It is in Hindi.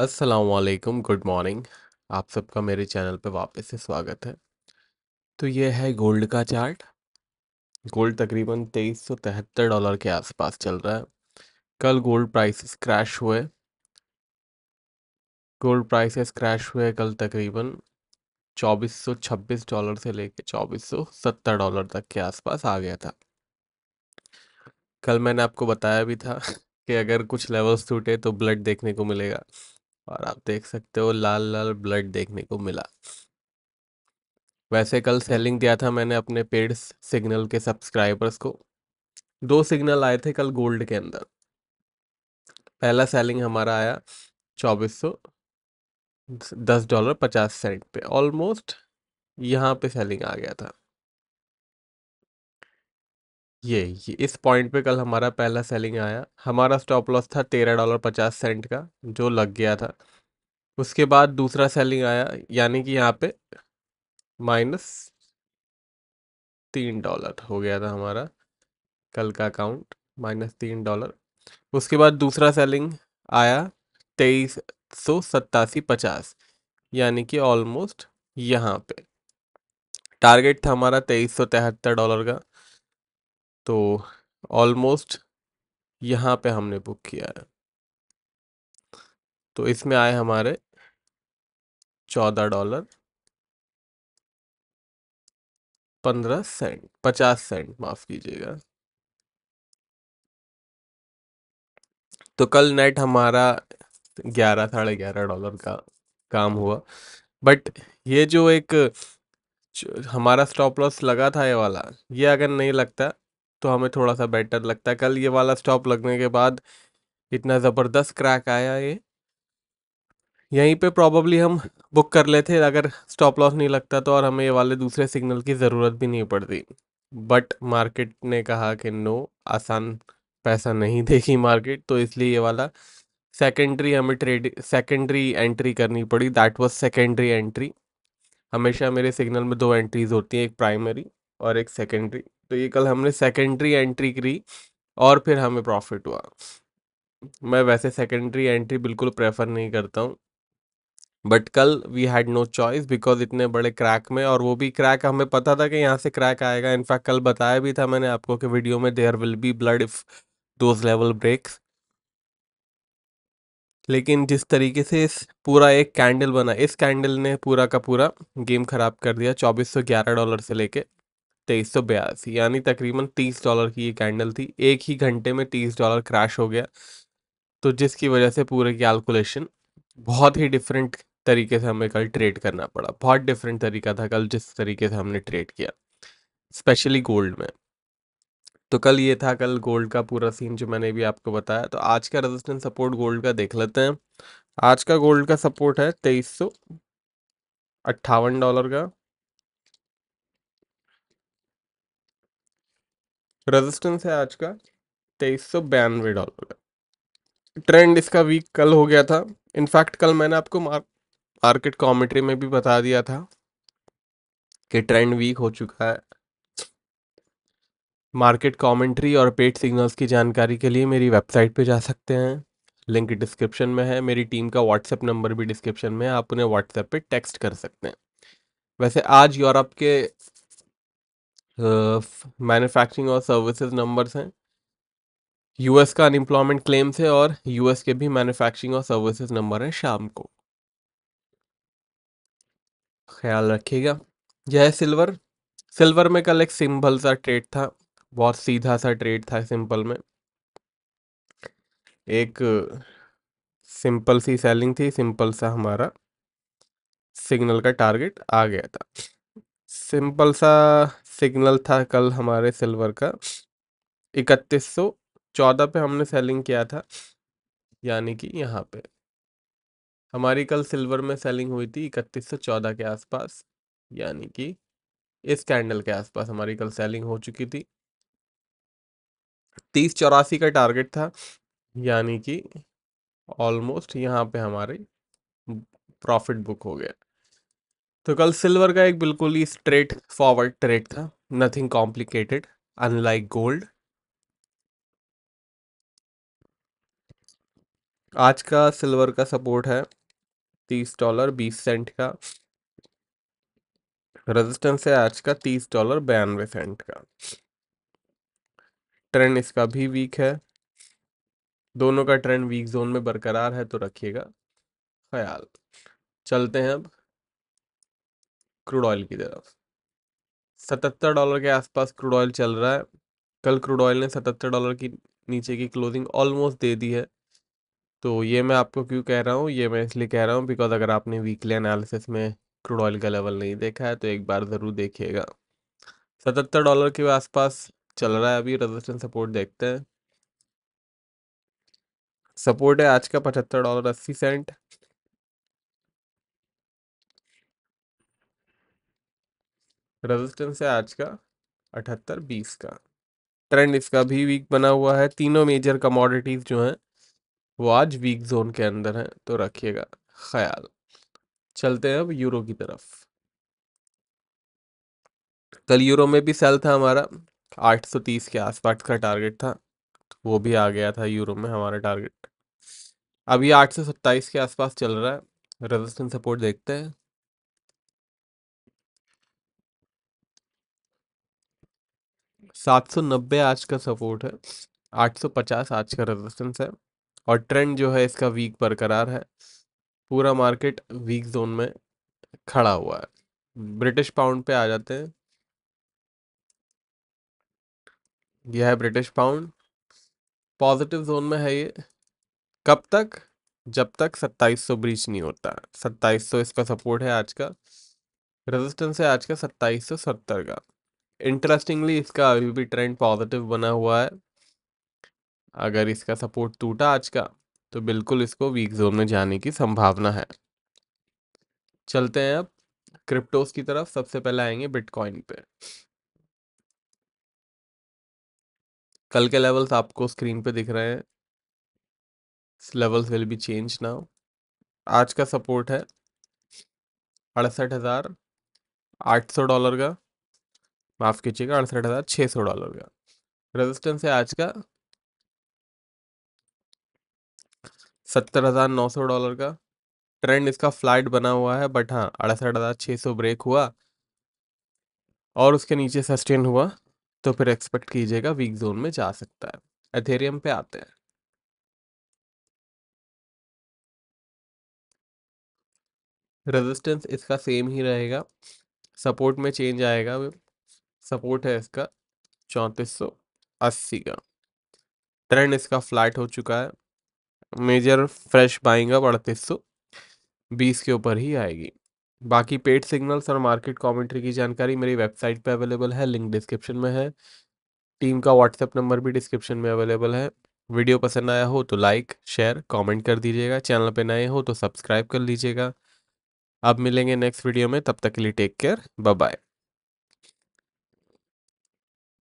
अस्सलाम गुड मॉर्निंग आप सबका मेरे चैनल पर वापस से स्वागत है तो ये है गोल्ड का चार्ट गोल्ड तकरीबन तेईस सौ तिहत्तर डॉलर के आसपास चल रहा है कल गोल्ड प्राइसेस क्रैश हुए गोल्ड प्राइसेस क्रैश हुए कल तकरीबन छब्बीस डॉलर से लेके सत्तर डॉलर तक के आसपास आ गया था कल मैंने आपको बताया भी था कि अगर कुछ लेवल्स टूटे तो ब्लड देखने को मिलेगा और आप देख सकते हो लाल लाल ब्लड देखने को मिला वैसे कल सेलिंग दिया था मैंने अपने पेड सिग्नल के सब्सक्राइबर्स को दो सिग्नल आए थे कल गोल्ड के अंदर पहला सेलिंग हमारा आया चौबीस सौ दस डॉलर पचास सेंट पे ऑलमोस्ट यहाँ पे सेलिंग आ गया था ये ये इस पॉइंट पे कल हमारा पहला सेलिंग आया हमारा स्टॉप लॉस था तेरह डॉलर पचास सेंट का जो लग गया था उसके बाद दूसरा सेलिंग आया यानी कि यहाँ पे माइनस तीन डॉलर हो गया था हमारा कल का अकाउंट माइनस तीन डॉलर उसके बाद दूसरा सेलिंग आया तेईस सौ सत्तासी पचास यानी कि ऑलमोस्ट यहाँ पे टारगेट था हमारा तेईस सौ तिहत्तर डॉलर का तो ऑलमोस्ट यहाँ पे हमने बुक किया है तो इसमें आए हमारे चौदह डॉलर पंद्रह सेंट पचास सेंट माफ कीजिएगा तो कल नेट हमारा ग्यारह साढ़े ग्यारह डॉलर का काम हुआ बट ये जो एक हमारा स्टॉप लॉस लगा था ये वाला ये अगर नहीं लगता तो हमें थोड़ा सा बेटर लगता है कल ये वाला स्टॉप लगने के बाद इतना ज़बरदस्त क्रैक आया ये यहीं पे प्रॉबली हम बुक कर लेते अगर स्टॉप लॉस नहीं लगता तो और हमें ये वाले दूसरे सिग्नल की ज़रूरत भी नहीं पड़ती बट मार्केट ने कहा कि नो आसान पैसा नहीं देगी मार्केट तो इसलिए ये वाला सेकेंडरी हमें ट्रेड सेकेंडरी एंट्री करनी पड़ी दैट वाज सेकेंडरी एंट्री हमेशा मेरे सिग्नल में दो एंट्रीज होती हैं एक प्राइमरी और एक सेकेंडरी तो ये कल हमने सेकेंडरी एंट्री करी और फिर हमें प्रॉफिट हुआ मैं वैसे सेकेंडरी एंट्री बिल्कुल प्रेफर नहीं करता हूँ बट कल we had no choice because इतने बड़े क्रैक में और वो भी क्रैक हमें पता था कि यहाँ से क्रैक आएगा इनफैक्ट कल बताया भी था मैंने आपको कि वीडियो में there will be blood if those level breaks लेकिन जिस तरीके से इस पूरा एक कैंडल बना इस कैंडल ने पूरा का पूरा गेम ख़राब कर दिया चौबीस सौ ग्यारह डॉलर से लेके तेईस सौ बयासी यानी तकरीबन तीस डॉलर की ये कैंडल थी एक ही घंटे में तीस डॉलर क्रैश हो गया तो जिसकी वजह से पूरे कैलकुलेशन बहुत ही डिफरेंट तरीके से हमें कल ट्रेड करना पड़ा बहुत डिफरेंट तरीका था कल जिस तरीके से हमने ट्रेड किया स्पेशली गोल्ड में तो कल ये था कल गोल्ड का पूरा सीन जो मैंने भी आपको बताया तो आज का रेजिस्टेंस सपोर्ट गोल्ड का देख लेते हैं आज का गोल्ड का सपोर्ट है तेईस सौ अट्ठावन डॉलर का रेजिस्टेंस है आज का तेईस सौ बयानवे डॉलर का ट्रेंड इसका वीक कल हो गया था इनफैक्ट कल मैंने आपको मार्केट कॉमेंट्री में भी बता दिया था कि ट्रेंड वीक हो चुका है मार्केट कॉमेंट्री और पेड सिग्नल्स की जानकारी के लिए मेरी वेबसाइट पे जा सकते हैं लिंक डिस्क्रिप्शन में है मेरी टीम का व्हाट्सएप नंबर भी डिस्क्रिप्शन में है आप उन्हें व्हाट्सएप पे टेक्स्ट कर सकते हैं वैसे आज यूरोप के मैन्युफैक्चरिंग और सर्विसेज नंबर्स हैं यूएस का अनएम्प्लॉयमेंट क्लेम्स है और यूएस के भी मैन्युफैक्चरिंग और सर्विसेज नंबर हैं शाम को ख्याल रखिएगा यह है सिल्वर सिल्वर में कल एक सिंपल सा ट्रेड था बहुत सीधा सा ट्रेड था सिंपल में एक सिंपल सी सेलिंग थी सिंपल सा हमारा सिग्नल का टारगेट आ गया था सिंपल सा सिग्नल था कल हमारे सिल्वर का इकतीस सौ चौदह पे हमने सेलिंग किया था यानी कि यहाँ पे हमारी कल सिल्वर में सेलिंग हुई थी इकतीस सौ चौदह के आसपास यानी कि इस कैंडल के आसपास हमारी कल सेलिंग हो चुकी थी तीस चौरासी का टारगेट था यानी कि ऑलमोस्ट यहाँ पे हमारी प्रॉफिट बुक हो गया तो कल सिल्वर का एक बिल्कुल ही स्ट्रेट फॉरवर्ड ट्रेड था नथिंग कॉम्प्लिकेटेड अनलाइक गोल्ड आज का सिल्वर का सपोर्ट है तीस डॉलर बीस सेंट का रेजिस्टेंस है आज का तीस डॉलर बयानवे सेंट का ट्रेंड इसका भी वीक है दोनों का ट्रेंड वीक जोन में बरकरार है तो रखिएगा ख्याल चलते हैं अब क्रूड ऑयल की तरफ सतहत्तर डॉलर के आसपास क्रूड ऑयल चल रहा है कल क्रूड ऑयल ने सतहत्तर डॉलर की नीचे की क्लोजिंग ऑलमोस्ट दे दी है तो ये मैं आपको क्यों कह रहा हूँ ये मैं इसलिए कह रहा हूँ बिकॉज अगर आपने वीकली एनालिसिस में क्रूड ऑयल का लेवल नहीं देखा है तो एक बार ज़रूर देखिएगा सतहत्तर डॉलर के आसपास चल रहा है अभी रेजिस्टेंस सपोर्ट देखते हैं सपोर्ट है आज का पचहत्तर डॉलर अस्सी सेंट रेजिस्टेंस है आज का अठहत्तर बीस का ट्रेंड इसका भी वीक बना हुआ है तीनों मेजर कमोडिटीज़ जो हैं वो आज वीक जोन के अंदर हैं तो रखिएगा ख्याल चलते हैं अब यूरो की तरफ कल यूरो में भी सेल था हमारा 830 के आसपास का टारगेट था तो वो भी आ गया था यूरो में हमारा टारगेट अभी 827 के आसपास चल रहा है रेजिस्टेंस सपोर्ट देखते हैं सात सौ नब्बे आज का सपोर्ट है आठ सौ पचास आज का रेजिस्टेंस है और ट्रेंड जो है इसका वीक बरकरार है पूरा मार्केट वीक जोन में खड़ा हुआ है ब्रिटिश पाउंड पे आ जाते हैं यह है ब्रिटिश पाउंड पॉजिटिव जोन में है ये कब तक जब तक 2700 ब्रीच नहीं होता 2700 इसका सपोर्ट है आज का रेजिस्टेंस है आज का 2770 का इंटरेस्टिंगली इसका अभी भी ट्रेंड पॉजिटिव बना हुआ है अगर इसका सपोर्ट टूटा आज का तो बिल्कुल इसको वीक जोन में जाने की संभावना है चलते हैं अब क्रिप्टोज की तरफ सबसे पहले आएंगे बिटकॉइन पे कल के लेवल्स आपको स्क्रीन पे दिख रहे हैं levels will be change now आज का सपोर्ट है अड़सठ हज़ार आठ सौ डॉलर का माफ़ कीजिएगा अड़सठ हज़ार छः सौ डॉलर का रेजिस्टेंस है आज का सत्तर हज़ार नौ सौ डॉलर का ट्रेंड इसका फ्लैट बना हुआ है बट हाँ अड़सठ हज़ार छः सौ ब्रेक हुआ और उसके नीचे सस्टेन हुआ तो फिर एक्सपेक्ट कीजिएगा वीक जोन में जा सकता है एथेरियम पे आते हैं रेजिस्टेंस इसका सेम ही रहेगा सपोर्ट में चेंज आएगा सपोर्ट है इसका चौंतीस सौ अस्सी का ट्रेंड इसका फ्लैट हो चुका है मेजर फ्रेश बाइंग अब अड़तीस सौ बीस के ऊपर ही आएगी बाकी पेड सिग्नल्स और मार्केट कमेंट्री की जानकारी मेरी वेबसाइट पे अवेलेबल है लिंक डिस्क्रिप्शन में है टीम का व्हाट्सएप नंबर भी डिस्क्रिप्शन में अवेलेबल है वीडियो पसंद आया हो तो लाइक शेयर कमेंट कर दीजिएगा चैनल पे नए हो तो सब्सक्राइब कर लीजिएगा अब मिलेंगे नेक्स्ट वीडियो में तब तक के लिए टेक केयर बाय बाय